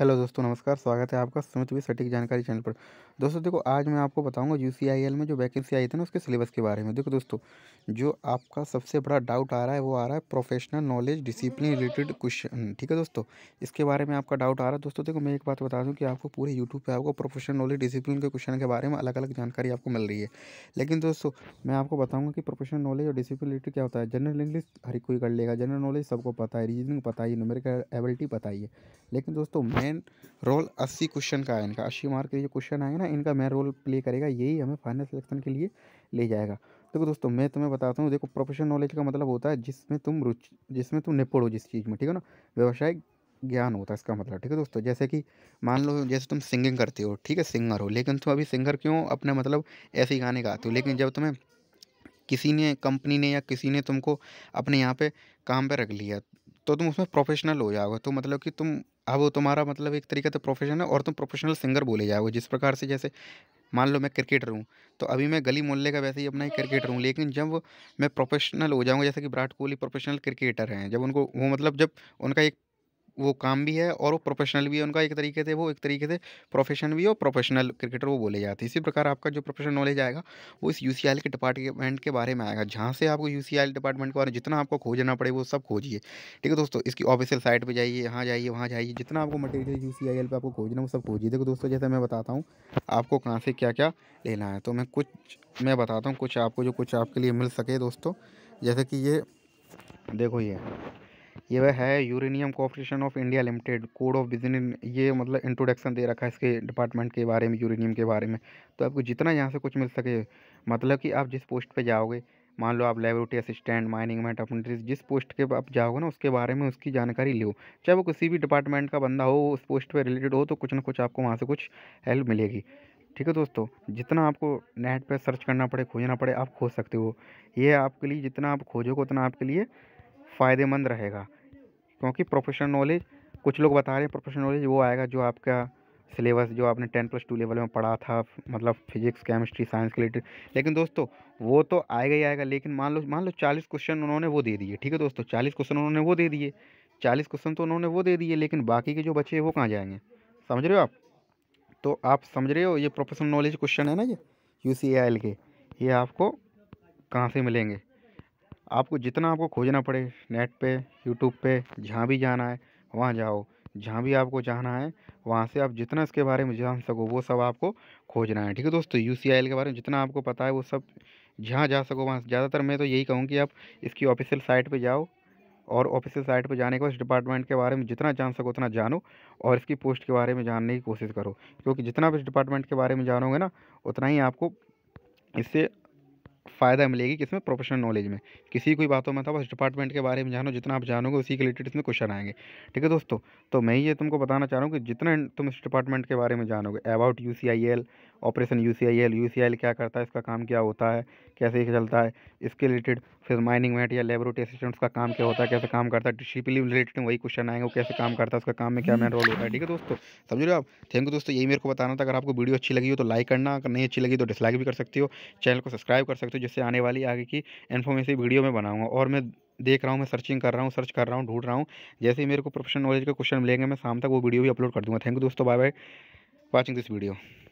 hello दोस्तों नमस्कार स्वागत है आपका सुमित भी सटीक जानकारी चैनल पर दोस्तों देखो आज मैं आपको बताऊंगा यू में जो वैकेंसी आई थी ना उसके सिलेबस के बारे में देखो दोस्तों जो आपका सबसे बड़ा डाउट आ रहा है वो आ रहा है professional knowledge discipline related question ठीक है दोस्तों इसके बारे में आपका डाउट आ रहा है दोस्तों देखो मैं एक बात बता दूँ कि आपको पूरे यूट्यूब पर आपको प्रोफेशनल नॉलेज डिसिप्लिन के क्वेश्चन के बारे में अलग अलग जानकारी आपको मिल रही है लेकिन दोस्तों मैं आपको बताऊँगा कि प्रोफेशनल नॉलेज और डिसिप्लिन रिलेटेड क्या होता है जनरल इंग्लिश हर कोई कर लेगा जनरल नॉलेज सबको पता है रीजनिंग पता ही का एबिलिटी पता ही है लेकिन दोस्तों मैं मेन रोल अस्सी क्वेश्चन का है इनका अस्सी मार्क के जो क्वेश्चन आएंगे ना इनका मेन रोल प्ले करेगा यही हमें फाइनल सिलेक्शन के लिए ले जाएगा देखो दोस्तों मैं तुम्हें बताता हूँ देखो प्रोफेशनल नॉलेज का मतलब होता है जिसमें तुम रुच जिसमें तुम निपुण हो जिस चीज़ में ठीक है ना व्यवसायिक ज्ञान होता है इसका मतलब ठीक है दोस्तों जैसे कि मान लो जैसे तुम सिंगिंग करते हो ठीक है सिंगर हो लेकिन तुम अभी सिंगर क्यों अपने मतलब ऐसे ही गाने गाते हो लेकिन जब तुम्हें किसी ने कंपनी ने या किसी ने तुमको अपने यहाँ पे काम पे रख लिया तो तुम उसमें प्रोफेशनल हो जाओगे तो मतलब कि तुम अब तुम्हारा मतलब एक तरीके से प्रोफेशन है और तुम प्रोफेशनल सिंगर बोले जाओगे जिस प्रकार से जैसे मान लो मैं क्रिकेटर हूँ तो अभी मैं गली मोहल्ले का वैसे ही अपना ही क्रिकेटर हूँ लेकिन जब मैं प्रोफेशनल हो जाऊँगा जैसे कि विराट कोहली प्रोफेशनल क्रिकेटर हैं जब उनको वो मतलब जब उनका एक वो काम भी है और वो प्रोफेशनल भी है उनका एक तरीके से वो एक तरीके से प्रोफेशन भी और प्रोफेशनल क्रिकेटर वो बोले जाते हैं इसी प्रकार आपका जो प्रोफेशनल नॉलेज आएगा वो इस यू के डिपार्टमेंट के बारे में आएगा जहाँ से आपको यू डिपार्टमेंट के बारे में जितना आपको खोजना पड़े वो सब खोजिए ठीक है दोस्तों इसकी ऑफिशियल साइट पर जाइए यहाँ जाइए वहाँ जाइए जितना आपको मटेरियल यू सी आपको खोजना वो सब खोजिए देखो दोस्तों जैसे मैं बताता हूँ आपको कहाँ से क्या क्या लेना है तो मैं कुछ मैं बताता हूँ कुछ आपको जो कुछ आपके लिए मिल सके दोस्तों जैसे कि ये देखो ये ये वह है uranium corporation of India limited code of business ये मतलब इंट्रोडक्शन दे रखा है इसके डिपार्टमेंट के बारे में यूरेनियम के बारे में तो आपको जितना यहाँ से कुछ मिल सके मतलब कि आप जिस पोस्ट पे जाओगे मान लो आप लेबोरेटरी असिस्टेंट माइनिंग में अपॉइंटिस जिस पोस्ट के आप जाओगे ना उसके बारे में उसकी जानकारी लो चाहे वो किसी भी डिपार्टमेंट का बंदा हो उस पोस्ट पर रिलेटेड हो तो कुछ ना कुछ आपको वहाँ से कुछ हेल्प मिलेगी ठीक है दोस्तों जितना आपको नेट पर सर्च करना पड़े खोजना पड़े आप खोज सकते हो ये आपके लिए जितना आप खोजोगे उतना आपके लिए फ़ायदेमंद रहेगा क्योंकि प्रोफेशनल नॉलेज कुछ लोग बता रहे हैं प्रोफेशनल नॉलेज वो आएगा जो आपका सिलेबस जो आपने टेन प्लस टू लेवल में पढ़ा था मतलब फिजिक्स केमिस्ट्री साइंस के रिलेटेड लेकिन दोस्तों वो तो आएगा ही आएगा लेकिन मान लो मान लो चालीस क्वेश्चन उन्होंने वो दे दिए ठीक है दोस्तों चालीस क्वेश्चन उन्होंने वो दे दिए चालीस क्वेश्चन तो उन्होंने वो दे दिए लेकिन बाकी के जो बच्चे हैं वो कहाँ जाएंगे समझ रहे हो आप तो आप समझ रहे हो ये प्रोफेशनल नॉलेज क्वेश्चन है ना ये यू के ये आपको कहाँ से मिलेंगे आपको जितना आपको खोजना पड़े नेट पे यूट्यूब पे जहाँ भी जाना है वहाँ जाओ जहाँ भी आपको जाना है वहाँ से आप जितना इसके बारे में जान सको वो सब आपको खोजना है ठीक है दोस्तों यू के बारे में जितना आपको पता है वो सब जहाँ जा सको वहाँ ज़्यादातर मैं तो यही कहूँ कि आप इसकी ऑफिशियल साइट पर जाओ और ऑफिशियल साइट पर जाने के बाद डिपार्टमेंट के बारे में जितना जान सको उतना जानो और इसकी पोस्ट के बारे में जानने की कोशिश करो क्योंकि जितना आप इस डिपार्टमेंट के बारे में जानोगे ना उतना ही आपको इससे फ़ायदा मिलेगी किसमें प्रोफेशनल नॉलेज में किसी कोई बातों में था बस डिपार्टमेंट के बारे में जानो जितना आप जानोगे उसी के रिलेटेड इसमें क्वेश्चन आएंगे ठीक है दोस्तों तो मैं ये तुमको बताना चाह रहा हूँ कि जितना तुम इस डिपार्टमेंट के बारे में जानोगे about U C I L operation U C I L U C L क्या करता है इसका काम क्या होता है कैसे चलता है इसके रिलेटेड फिर माइनिंग वेट या लेबोरेटरी असिस्टेंट्स का काम क्या होता है कैसे काम करता है डिसिप्लिन रिलेटेड वही क्वेश्चन आएंगे वो कैसे काम करता है उसका काम में क्या मेन रोल होता है ठीक है दोस्तों समझ रहे हो आप थैंक यू दोस्तों यही मेरे को बताना था अगर आपको वीडियो अच्छी लगी हो तो लाइक करना अगर नहीं अच्छी लगी तो डिसलाइक भी कर सकती हो चैनल को सब्सक्राइब कर सकते हो जिससे आने वाली आगे की इन्फॉर्मेशन वीडियो में बनाऊँगा और मैं देख रहा हूँ मैं सर्चिंग कर रहा हूँ सर्च कर रहा हूँ ढूंढ रहा हूँ जैसे ही मेरे को प्रोफेशनल नॉलेज का क्वेश्चन मिलेंगे मैं शाम तक वो वीडियो भी अपलोड कर दूँगा थैंक यू दोस्तों bye bye watching this video